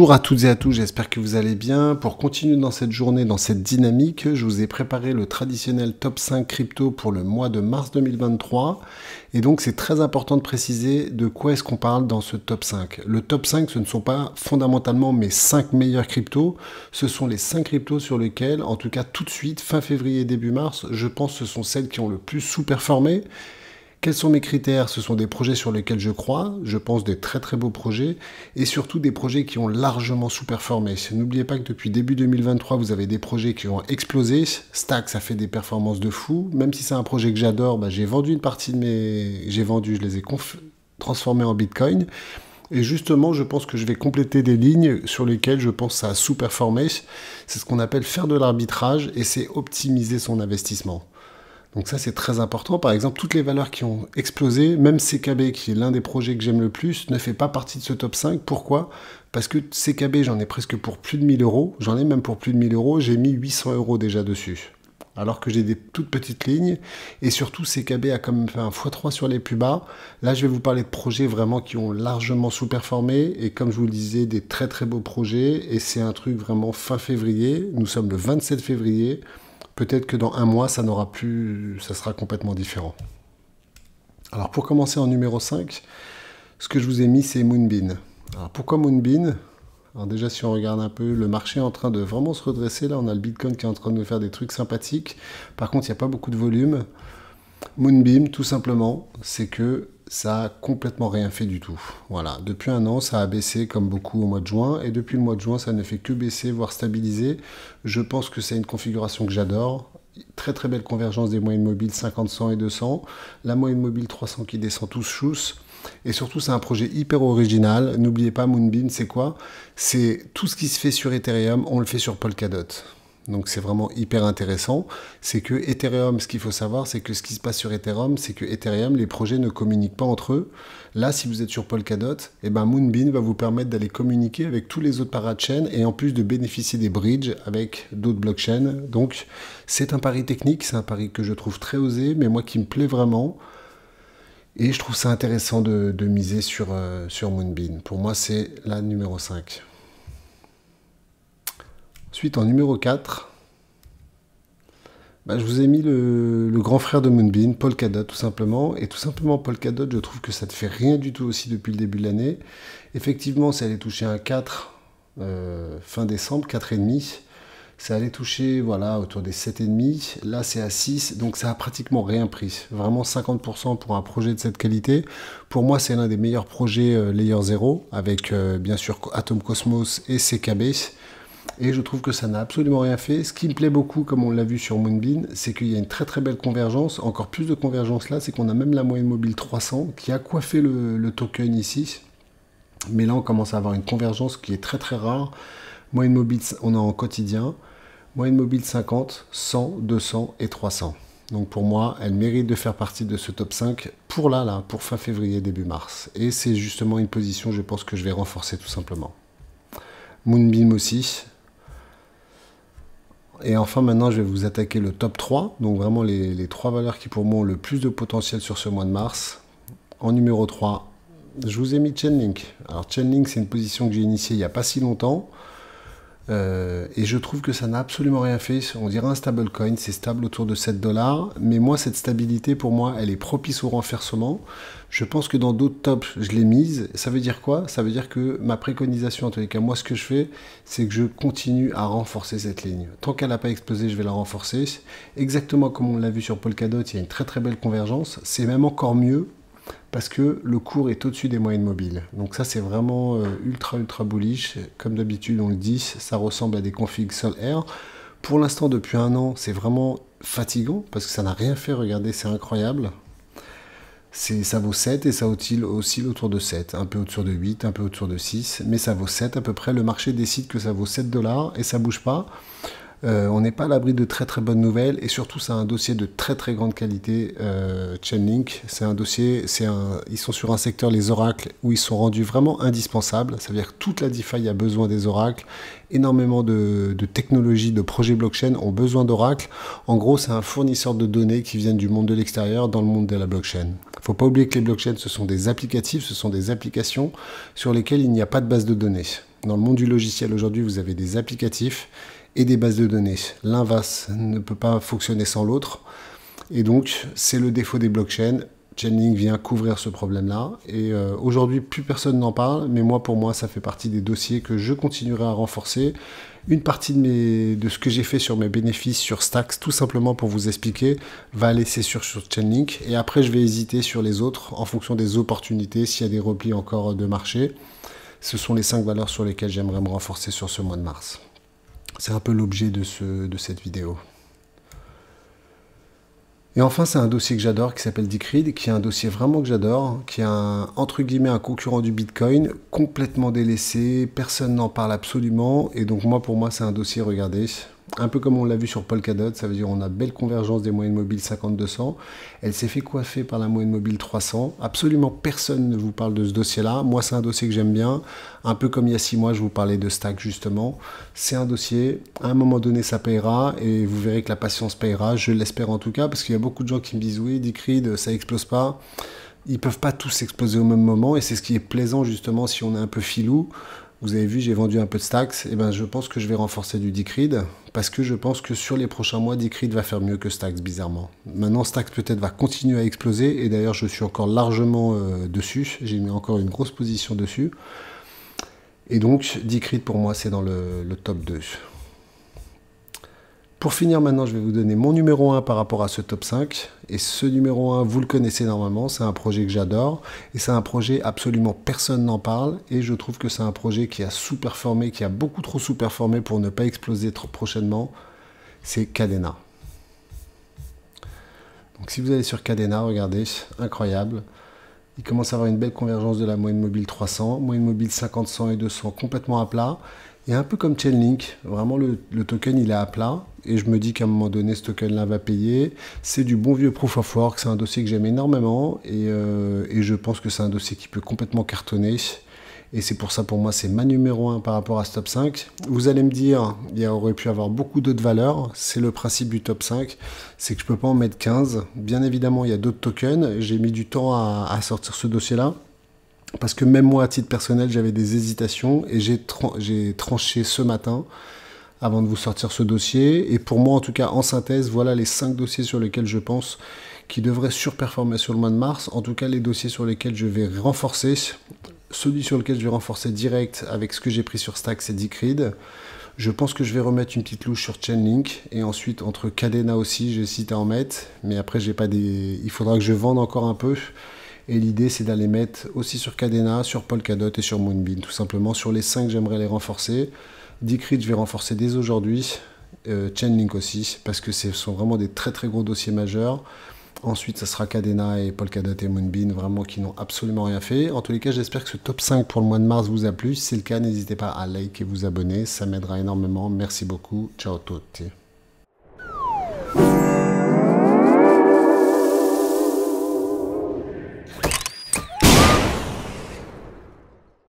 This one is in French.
Bonjour à toutes et à tous, j'espère que vous allez bien. Pour continuer dans cette journée, dans cette dynamique, je vous ai préparé le traditionnel top 5 crypto pour le mois de mars 2023. Et donc c'est très important de préciser de quoi est-ce qu'on parle dans ce top 5. Le top 5, ce ne sont pas fondamentalement mes 5 meilleurs cryptos, ce sont les 5 cryptos sur lesquels, en tout cas tout de suite, fin février, début mars, je pense que ce sont celles qui ont le plus sous-performé quels sont mes critères Ce sont des projets sur lesquels je crois, je pense des très très beaux projets, et surtout des projets qui ont largement sous-performé. N'oubliez pas que depuis début 2023, vous avez des projets qui ont explosé. Stack, ça fait des performances de fou. Même si c'est un projet que j'adore, bah, j'ai vendu une partie de mes... J'ai vendu, je les ai transformés en Bitcoin. Et justement, je pense que je vais compléter des lignes sur lesquelles je pense ça a sous-performé. C'est ce qu'on appelle faire de l'arbitrage et c'est optimiser son investissement. Donc ça, c'est très important. Par exemple, toutes les valeurs qui ont explosé, même CKB, qui est l'un des projets que j'aime le plus, ne fait pas partie de ce top 5. Pourquoi Parce que CKB, j'en ai presque pour plus de 1000 euros. J'en ai même pour plus de 1000 euros. J'ai mis 800 euros déjà dessus. Alors que j'ai des toutes petites lignes. Et surtout, CKB a quand même fait un x3 sur les plus bas. Là, je vais vous parler de projets vraiment qui ont largement sous-performé. Et comme je vous le disais, des très très beaux projets. Et c'est un truc vraiment fin février. Nous sommes le 27 février peut-être que dans un mois, ça n'aura plus, ça sera complètement différent. Alors pour commencer en numéro 5, ce que je vous ai mis, c'est Moonbeam. Alors pourquoi Moonbeam alors déjà, si on regarde un peu, le marché est en train de vraiment se redresser. Là, on a le Bitcoin qui est en train de nous faire des trucs sympathiques. Par contre, il n'y a pas beaucoup de volume. Moonbeam, tout simplement, c'est que ça a complètement rien fait du tout. Voilà, depuis un an, ça a baissé comme beaucoup au mois de juin, et depuis le mois de juin, ça ne fait que baisser, voire stabiliser. Je pense que c'est une configuration que j'adore. Très très belle convergence des moyennes mobiles 50, 100 et 200. La moyenne mobile 300 qui descend tous chousse. Et surtout, c'est un projet hyper original. N'oubliez pas, Moonbeam, c'est quoi C'est tout ce qui se fait sur Ethereum, on le fait sur Polkadot. Donc c'est vraiment hyper intéressant. C'est que Ethereum, ce qu'il faut savoir, c'est que ce qui se passe sur Ethereum, c'est que Ethereum, les projets ne communiquent pas entre eux. Là, si vous êtes sur Polkadot, et eh ben Moonbeam va vous permettre d'aller communiquer avec tous les autres parachains et en plus de bénéficier des bridges avec d'autres blockchains. Donc c'est un pari technique, c'est un pari que je trouve très osé, mais moi qui me plaît vraiment. Et je trouve ça intéressant de, miser sur, euh, sur Moonbeam. Pour moi, c'est la numéro 5. Ensuite, en numéro 4, bah, je vous ai mis le, grand frère de Moonbeam, Polkadot, tout simplement. Et tout simplement, Paul Polkadot, je trouve que ça ne fait rien du tout aussi depuis le début de l'année. Effectivement, ça allait toucher un 4 euh, fin décembre, 4,5. Ça allait toucher voilà, autour des 7,5. Là, c'est à 6, donc ça a pratiquement rien pris. Vraiment 50% pour un projet de cette qualité. Pour moi, c'est l'un des meilleurs projets euh, Layer 0, avec euh, bien sûr Atom Cosmos et CKB et je trouve que ça n'a absolument rien fait. Ce qui me plaît beaucoup, comme on l'a vu sur Moonbeam, c'est qu'il y a une très très belle convergence, encore plus de convergence là, c'est qu'on a même la moyenne mobile 300 qui a coiffé le, token ici, mais là on commence à avoir une convergence qui est très très rare. Moyenne mobile, on a en quotidien, moyenne mobile 50, 100, 200 et 300. Donc pour moi, elle mérite de faire partie de ce top 5 pour là, là, pour fin février, début mars. Et c'est justement une position, je pense, que je vais renforcer tout simplement. Moonbeam aussi, et enfin, maintenant, je vais vous attaquer le top 3, donc vraiment les, 3 valeurs qui pour moi ont le plus de potentiel sur ce mois de mars. En numéro 3, je vous ai mis Chainlink. Alors Chainlink, c'est une position que j'ai initiée il n'y a pas si longtemps. Euh, et je trouve que ça n'a absolument rien fait. On dirait un coin, c'est stable autour de 7 dollars. Mais moi, cette stabilité, pour moi, elle est propice au renversement. Je pense que dans d'autres tops, je l'ai mise. Ça veut dire quoi Ça veut dire que ma préconisation, en tous les cas, moi, ce que je fais, c'est que je continue à renforcer cette ligne. Tant qu'elle n'a pas explosé, je vais la renforcer. Exactement comme on l'a vu sur Polkadot, il y a une très très belle convergence. C'est même encore mieux parce que le cours est au-dessus des moyennes mobiles. Donc ça, c'est vraiment euh, ultra, ultra bullish. Comme d'habitude, on le dit, ça ressemble à des configs sol air. Pour l'instant, depuis un an, c'est vraiment fatigant parce que ça n'a rien fait. Regardez, c'est incroyable. Ça vaut 7 et ça oscille, aussi autour de 7, un peu autour de 8, un peu autour de 6, mais ça vaut 7 à peu près. Le marché décide que ça vaut 7 dollars et ça bouge pas. Euh, on n'est pas à l'abri de très très bonnes nouvelles et surtout c'est un dossier de très très grande qualité. Euh, Chainlink, c'est un dossier, c'est ils sont sur un secteur les oracles où ils sont rendus vraiment indispensables. c'est à dire que toute la DeFi a besoin des oracles. Énormément de, technologies, de projets blockchain ont besoin d'oracles. En gros, c'est un fournisseur de données qui viennent du monde de l'extérieur dans le monde de la blockchain. Faut pas oublier que les blockchains ce sont des applicatifs, ce sont des applications sur lesquelles il n'y a pas de base de données. Dans le monde du logiciel aujourd'hui, vous avez des applicatifs et des bases de données. L'un ne peut pas fonctionner sans l'autre. Et donc, c'est le défaut des blockchains. Chainlink vient couvrir ce problème-là. Et euh, aujourd'hui, plus personne n'en parle, mais moi, pour moi, ça fait partie des dossiers que je continuerai à renforcer. Une partie de, ce que j'ai fait sur mes bénéfices sur Stacks, tout simplement pour vous expliquer, va laisser sur, sur Chainlink. Et après, je vais hésiter sur les autres en fonction des opportunités, s'il y a des replis encore de marché. Ce sont les cinq valeurs sur lesquelles j'aimerais me renforcer sur ce mois de mars. C'est un peu l'objet de, ce, de cette vidéo. Et enfin, c'est un dossier que j'adore qui s'appelle Decreed, qui est un dossier vraiment que j'adore, hein, qui est un, entre guillemets un concurrent du Bitcoin, complètement délaissé, personne n'en parle absolument, et donc moi pour moi c'est un dossier, regardez, un peu comme on l'a vu sur Polkadot, ça veut dire on a belle convergence des moyennes mobiles 50-200. Elle s'est fait coiffer par la moyenne mobile 300. Absolument personne ne vous parle de ce dossier-là. Moi, c'est un dossier que j'aime bien. Un peu comme il y a six mois, je vous parlais de Stack justement. C'est un dossier. À un moment donné, ça payera et vous verrez que la patience payera. Je l'espère en tout cas parce qu'il y a beaucoup de gens qui me disent oui, d'icrid, ça explose pas ils peuvent pas tous exploser au même moment et c'est ce qui est plaisant justement si on est un peu filou vous avez vu, j'ai vendu un peu de Stax. Et eh ben, je pense que je vais renforcer du Decreed parce que je pense que sur les prochains mois, Decreed va faire mieux que Stax, bizarrement. Maintenant, Stax peut-être va continuer à exploser. Et d'ailleurs, je suis encore largement euh, dessus. J'ai mis encore une grosse position dessus. Et donc, Decreed pour moi, c'est dans le top 2. Pour finir maintenant, je vais vous donner mon numéro 1 par rapport à ce top 5. Et ce numéro 1, vous le connaissez normalement, c'est un projet que j'adore. Et c'est un projet absolument personne n'en parle. Et je trouve que c'est un projet qui a sous-performé, qui a beaucoup trop sous-performé pour ne pas exploser trop prochainement. C'est Cadena. Donc si vous allez sur Cadena, regardez, incroyable. Il commence à avoir une belle convergence de la moyenne mobile 300, moyenne mobile 50, 100 et 200 complètement à plat. Et un peu comme Chainlink, vraiment le, token il est à plat et je me dis qu'à un moment donné ce token là va payer. C'est du bon vieux proof of work, c'est un dossier que j'aime énormément euh, et, je pense que c'est un dossier qui peut complètement cartonner. Et c'est pour ça pour moi c'est ma numéro 1 par rapport à ce top 5. Vous allez me dire, il y aurait pu avoir beaucoup d'autres valeurs, c'est le principe du top 5, c'est que je ne peux pas en mettre 15. Bien évidemment il y a d'autres tokens, j'ai mis du temps à sortir ce dossier là parce que même moi, à titre personnel, j'avais des hésitations et j'ai tranché ce matin avant de vous sortir ce dossier. Et pour moi, en tout cas, en synthèse, voilà les cinq dossiers sur lesquels je pense qu'ils devraient surperformer sur le mois de mars. En tout cas, les dossiers sur lesquels je vais renforcer. Celui sur lequel je vais renforcer direct avec ce que j'ai pris sur Stack, c'est Decreed. Je pense que je vais remettre une petite louche sur Chainlink et ensuite entre Cadena aussi, j'hésite à en mettre, mais après j'ai pas des. Il faudra que je vende encore un peu et l'idée, c'est d'aller mettre aussi sur Cadena, sur Polkadot et sur Moonbeam. Tout simplement, sur les 5, j'aimerais les renforcer. Decreed, je vais renforcer dès aujourd'hui. Euh, Chainlink aussi, parce que ce sont vraiment des très très gros dossiers majeurs. Ensuite, ça sera Cadena et Polkadot et Moonbeam, vraiment qui n'ont absolument rien fait. En tous les cas, j'espère que ce top 5 pour le mois de mars vous a plu. Si c'est le cas, n'hésitez pas à liker et vous abonner, ça m'aidera énormément. Merci beaucoup. Ciao tous.